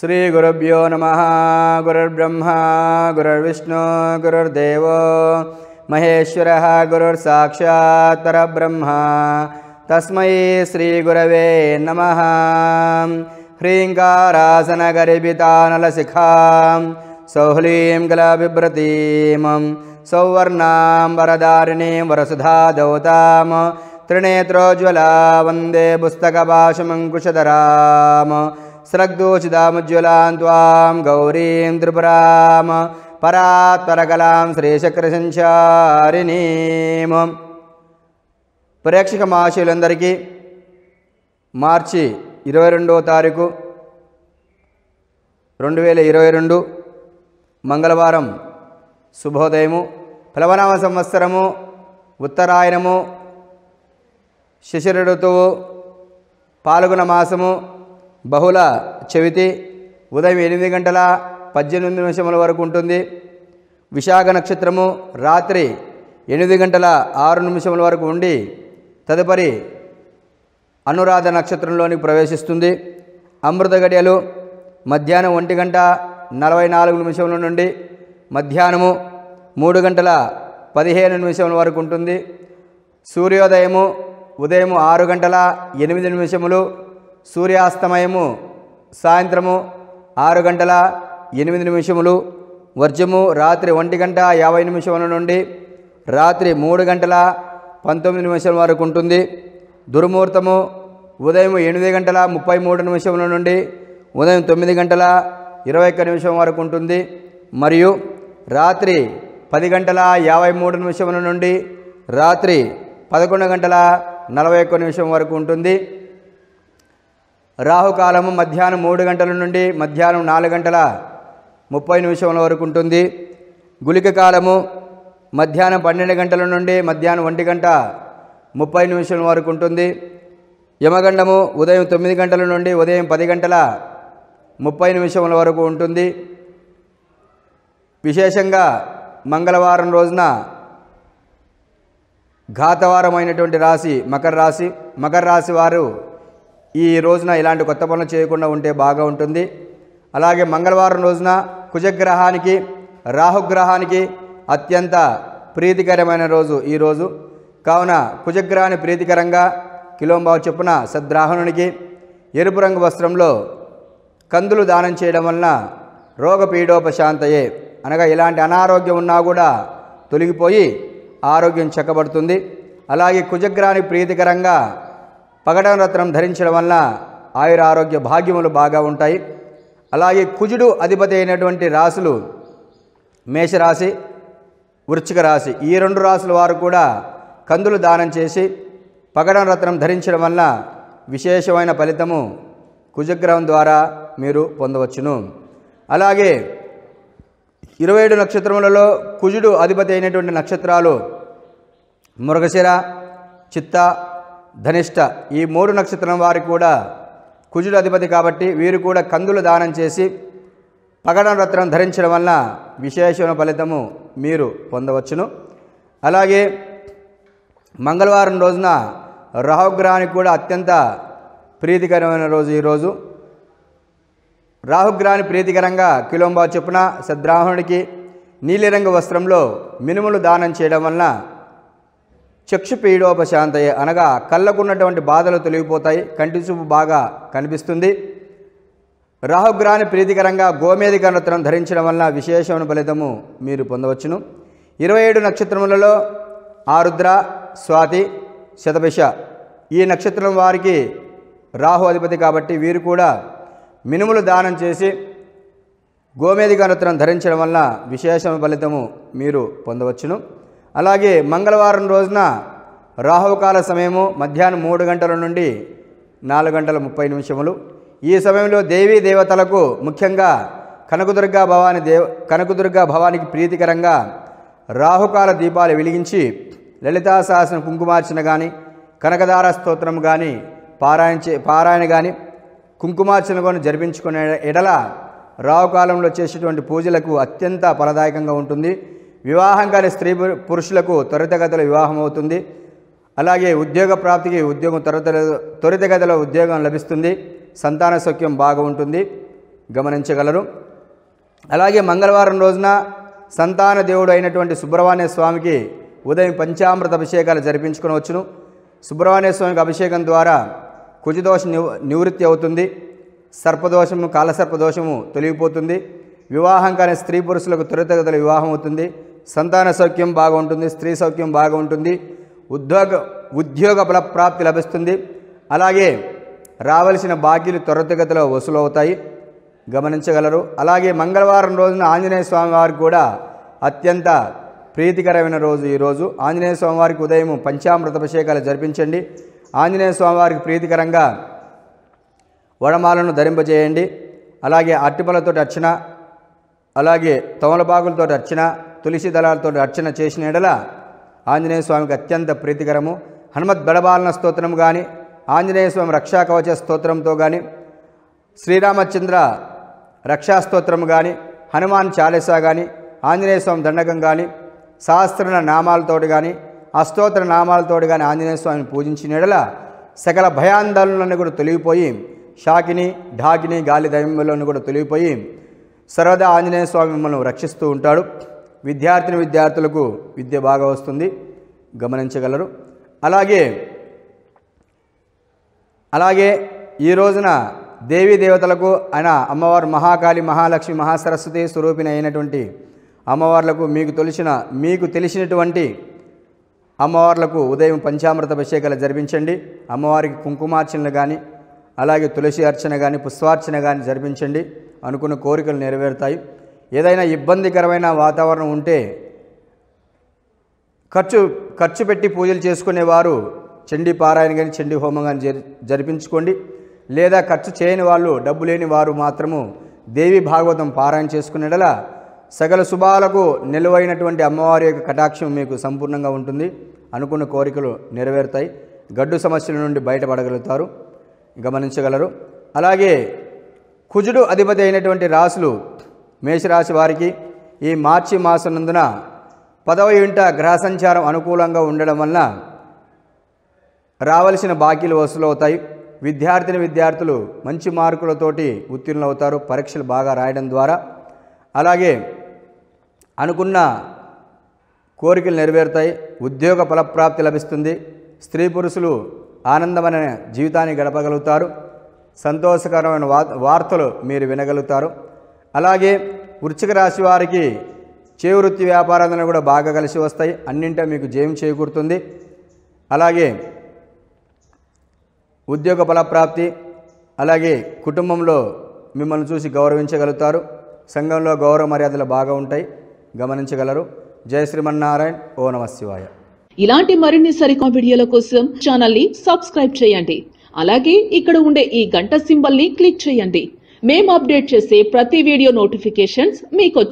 श्रीगुरुभ्यो नमः गुरुर्ब्रह्मा गुरुर्विष्णु गुरुर्देव महेश्वरः गुरुर्साक्षात् परब्रह्म तस्मै श्रीगुरवे नमः ह्रीङ्कारासनगरिभितानलशिखां सौह्लीं गलविव्रतीं सौवर्णां वरदारिणीं वरसुधा दौताम त्रिनेत्रोज्ज्वला वन्दे पुस्तकपाशमङ्कुशधराम स्रग्दोचिदामुज्ज्वलां त्वां गौरीं त्रिपुरां परात्परकलां श्रीशक्रसञ्चारिणीं ప్రేక్షక మహాశయులందరికీ మార్చి ఇరవై రెండవ తారీఖు రెండు వేల ఇరవై రెండు మంగళవారం శుభోదయము ప్లవనామ సంవత్సరము ఉత్తరాయణము శిశిర ఋతువు పాల్గొన మాసము బహుళ చవితి ఉదయం ఎనిమిది గంటల పద్దెనిమిది నిమిషముల వరకు ఉంటుంది విశాఖ నక్షత్రము రాత్రి ఎనిమిది గంటల ఆరు నిమిషముల వరకు ఉండి తదుపరి అనురాధ నక్షత్రంలోనికి ప్రవేశిస్తుంది అమృత గడియలు మధ్యాహ్నం ఒంటి గంట నలభై నాలుగు నిమిషముల నుండి మధ్యాహ్నము మూడు గంటల పదిహేను నిమిషముల వరకు ఉంటుంది సూర్యోదయము ఉదయం ఆరు గంటల ఎనిమిది నిమిషములు సూర్యాస్తమయము సాయంత్రము ఆరు గంటల ఎనిమిది నిమిషములు వర్జము రాత్రి ఒంటి గంట యాభై నిమిషముల నుండి రాత్రి మూడు గంటల పంతొమ్మిది నిమిషం వరకు ఉంటుంది దుర్ముహూర్తము ఉదయం ఎనిమిది గంటల ముప్పై మూడు నిమిషముల నుండి ఉదయం తొమ్మిది గంటల ఇరవై ఒక్క నిమిషం వరకు ఉంటుంది మరియు రాత్రి పది గంటల యాభై మూడు నిమిషముల నుండి రాత్రి పదకొండు గంటల నలభై ఒక్క నిమిషం వరకు ఉంటుంది రాహుకాలము మధ్యాహ్నం మూడు గంటల నుండి మధ్యాహ్నం నాలుగు గంటల ముప్పై నిమిషముల వరకు ఉంటుంది గులిక కాలము మధ్యాహ్నం పన్నెండు గంటల నుండి మధ్యాహ్నం ఒంటి గంట ముప్పై నిమిషముల వరకు ఉంటుంది యమగండము ఉదయం తొమ్మిది గంటల నుండి ఉదయం పది గంటల ముప్పై నిమిషముల వరకు ఉంటుంది విశేషంగా మంగళవారం రోజున అయినటువంటి రాశి మకర రాశి మకర రాశి వారు ఈ రోజున ఇలాంటి కొత్త పనులు చేయకుండా ఉంటే బాగా ఉంటుంది అలాగే మంగళవారం రోజున కుజగ్రహానికి రాహుగ్రహానికి అత్యంత ప్రీతికరమైన రోజు ఈరోజు కావున కుజగ్రహాన్ని ప్రీతికరంగా కిలోంబావు చొప్పున సద్రాహణునికి ఎరుపు రంగు వస్త్రంలో కందులు దానం చేయడం వలన రోగపీడోపశాంతయే అనగా ఇలాంటి అనారోగ్యం ఉన్నా కూడా తొలగిపోయి ఆరోగ్యం చక్కబడుతుంది అలాగే కుజగ్రహానికి ప్రీతికరంగా రత్నం ధరించడం వల్ల ఆయుర ఆరోగ్య భాగ్యములు బాగా ఉంటాయి అలాగే కుజుడు అధిపతి అయినటువంటి రాశులు మేషరాశి వృచ్చిక రాశి ఈ రెండు రాశుల వారు కూడా కందులు దానం చేసి పగడం రత్నం ధరించడం వల్ల విశేషమైన ఫలితము కుజగ్రహం ద్వారా మీరు పొందవచ్చును అలాగే ఇరవై ఏడు నక్షత్రములలో కుజుడు అధిపతి అయినటువంటి నక్షత్రాలు మృగశిర చిత్త ధనిష్ట ఈ మూడు నక్షత్రం వారు కూడా కుజుడు అధిపతి కాబట్టి వీరు కూడా కందులు దానం చేసి రత్నం ధరించడం వలన విశేషమైన ఫలితము మీరు పొందవచ్చును అలాగే మంగళవారం రోజున రాహుగ్రహానికి కూడా అత్యంత ప్రీతికరమైన రోజు ఈరోజు రాహుగ్రహాన్ని ప్రీతికరంగా కిలోంబా చొప్పున సద్రాహుడికి నీలిరంగు వస్త్రంలో మినుములు దానం చేయడం వలన చక్షు పీడోపశాంతయ అనగా కళ్ళకున్నటువంటి బాధలు తొలగిపోతాయి కంటి చూపు బాగా కనిపిస్తుంది రాహుగ్రహాన్ని ప్రీతికరంగా గోమేధిక నృత్యం ధరించడం వలన విశేషమైన ఫలితము మీరు పొందవచ్చును ఇరవై ఏడు నక్షత్రములలో ఆరుద్ర స్వాతి శతభిష ఈ నక్షత్రం వారికి రాహు అధిపతి కాబట్టి వీరు కూడా మినుములు దానం చేసి గోమేధిక నృత్యం ధరించడం వలన విశేషమైన ఫలితము మీరు పొందవచ్చును అలాగే మంగళవారం రోజున రాహుకాల సమయము మధ్యాహ్నం మూడు గంటల నుండి నాలుగు గంటల ముప్పై నిమిషములు ఈ సమయంలో దేవీ దేవతలకు ముఖ్యంగా కనకదుర్గా భవాని దేవ కనకదుర్గా భవానికి ప్రీతికరంగా రాహుకాల దీపాలు వెలిగించి లలితా సహస్ర కుంకుమార్చన కానీ కనకదార స్తోత్రం కానీ పారాయణ పారాయణ కానీ కుంకుమార్చన కానీ జరిపించుకునే ఎడల రాహుకాలంలో చేసేటువంటి పూజలకు అత్యంత ఫలదాయకంగా ఉంటుంది వివాహం కాని స్త్రీ పురుషులకు త్వరితగతిలో వివాహం అవుతుంది అలాగే ఉద్యోగ ప్రాప్తికి ఉద్యోగం త్వరిత త్వరితగతిలో ఉద్యోగం లభిస్తుంది సంతాన సౌఖ్యం బాగా ఉంటుంది గమనించగలరు అలాగే మంగళవారం రోజున సంతాన దేవుడు అయినటువంటి సుబ్రహ్మణ్య స్వామికి ఉదయం పంచామృత అభిషేకాలు జరిపించుకునవచ్చును సుబ్రహ్మణ్య స్వామికి అభిషేకం ద్వారా కుజదోష నివృత్తి అవుతుంది సర్పదోషము కాలసర్పదోషము తొలగిపోతుంది వివాహం కాని స్త్రీ పురుషులకు త్వరితగతిలో వివాహం అవుతుంది సంతాన సౌఖ్యం బాగుంటుంది స్త్రీ సౌఖ్యం బాగుంటుంది ఉద్యోగ ఉద్యోగ బల ప్రాప్తి లభిస్తుంది అలాగే రావలసిన బాకీలు త్వరతగతిలో వసూలవుతాయి గమనించగలరు అలాగే మంగళవారం రోజున ఆంజనేయ స్వామివారు కూడా అత్యంత ప్రీతికరమైన రోజు ఈరోజు ఆంజనేయ స్వామివారికి ఉదయం పంచామృత అభిషేకాలు జరిపించండి ఆంజనేయ స్వామివారికి ప్రీతికరంగా వడమాలను ధరింపజేయండి అలాగే అట్టిపలతోటి అర్చన అలాగే తోమలపాకులతోటి అర్చన తులసి దళాలతో అర్చన చేసిన ఎడల ఆంజనేయ స్వామికి అత్యంత ప్రీతికరము హనుమత్ బడబాలన స్తోత్రం కానీ ఆంజనేయ స్వామి రక్షాకవచ స్తోత్రంతో కానీ శ్రీరామచంద్ర రక్షాస్తోత్రం కానీ హనుమాన్ చాలీసా కానీ ఆంజనేయ స్వామి దండకం కానీ సహస్ర నామాలతోటి కానీ అస్తోత్ర నామాలతోటి కానీ ఆంజనేయ స్వామిని పూజించిన ఎడల సకల భయాందోళనలను కూడా తొలిగిపోయి షాకిని ఢాకిని గాలి దైవంలోని కూడా తొలిగిపోయి సర్వదా ఆంజనేయ స్వామి మిమ్మల్ని రక్షిస్తూ ఉంటాడు విద్యార్థిని విద్యార్థులకు విద్య బాగా వస్తుంది గమనించగలరు అలాగే అలాగే ఈ రోజున దేవీ దేవతలకు ఆయన అమ్మవారు మహాకాళి మహాలక్ష్మి మహాసరస్వతి స్వరూపిణి అయినటువంటి అమ్మవార్లకు మీకు తొలిచిన మీకు తెలిసినటువంటి అమ్మవార్లకు ఉదయం పంచామృత అభిషేకాలు జరిపించండి అమ్మవారికి కుంకుమార్చనలు కానీ అలాగే తులసి అర్చన కానీ పుష్పార్చన కానీ జరిపించండి అనుకున్న కోరికలు నెరవేరుతాయి ఏదైనా ఇబ్బందికరమైన వాతావరణం ఉంటే ఖర్చు ఖర్చు పెట్టి పూజలు చేసుకునేవారు చండీ పారాయణ కానీ చండీ హోమం కానీ జరిపించుకోండి లేదా ఖర్చు చేయని వాళ్ళు డబ్బు లేని వారు మాత్రము దేవి భాగవతం పారాయణ చేసుకునేలా సకల శుభాలకు నిలువైనటువంటి అమ్మవారి యొక్క కటాక్షం మీకు సంపూర్ణంగా ఉంటుంది అనుకున్న కోరికలు నెరవేరుతాయి గడ్డు సమస్యల నుండి బయటపడగలుగుతారు గమనించగలరు అలాగే కుజుడు అధిపతి అయినటువంటి రాసులు మేషరాశి వారికి ఈ మార్చి మాసం నందున పదవ ఇంట గ్రహ సంచారం అనుకూలంగా ఉండడం వలన రావలసిన బాకీలు వసూలు అవుతాయి విద్యార్థిని విద్యార్థులు మంచి మార్కులతోటి ఉత్తీర్ణులవుతారు పరీక్షలు బాగా రాయడం ద్వారా అలాగే అనుకున్న కోరికలు నెరవేరుతాయి ఉద్యోగ ఫలప్రాప్తి లభిస్తుంది స్త్రీ పురుషులు ఆనందమైన జీవితాన్ని గడపగలుగుతారు సంతోషకరమైన వార్తలు మీరు వినగలుగుతారు అలాగే వృచ్చిక రాశి వారికి చేవృత్తి వ్యాపారాలను కూడా బాగా కలిసి వస్తాయి అన్నింటా మీకు జయం చేకూరుతుంది అలాగే ఉద్యోగ ఫలప్రాప్తి అలాగే కుటుంబంలో మిమ్మల్ని చూసి గౌరవించగలుగుతారు సంఘంలో గౌరవ మర్యాదలు బాగా ఉంటాయి గమనించగలరు జయ శ్రీమన్నారాయణ ఓ నమ శివాయ ఇలాంటి మరిన్ని సరికొత్త వీడియోల కోసం ఛానల్ని సబ్స్క్రైబ్ చేయండి అలాగే ఇక్కడ ఉండే ఈ గంట సింబల్ని క్లిక్ చేయండి మేము అప్డేట్ చేసే ప్రతి వీడియో నోటిఫికేషన్స్ మీకు